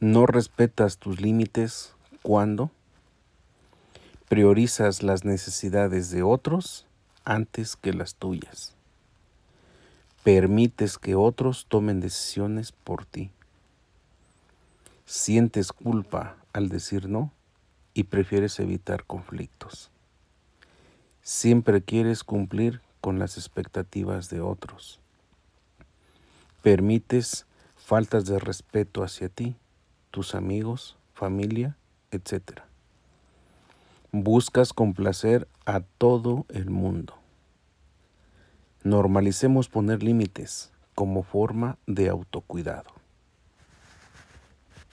No respetas tus límites cuando priorizas las necesidades de otros antes que las tuyas. Permites que otros tomen decisiones por ti. Sientes culpa al decir no y prefieres evitar conflictos. Siempre quieres cumplir con las expectativas de otros. Permites faltas de respeto hacia ti tus amigos, familia, etc. Buscas complacer a todo el mundo. Normalicemos poner límites como forma de autocuidado.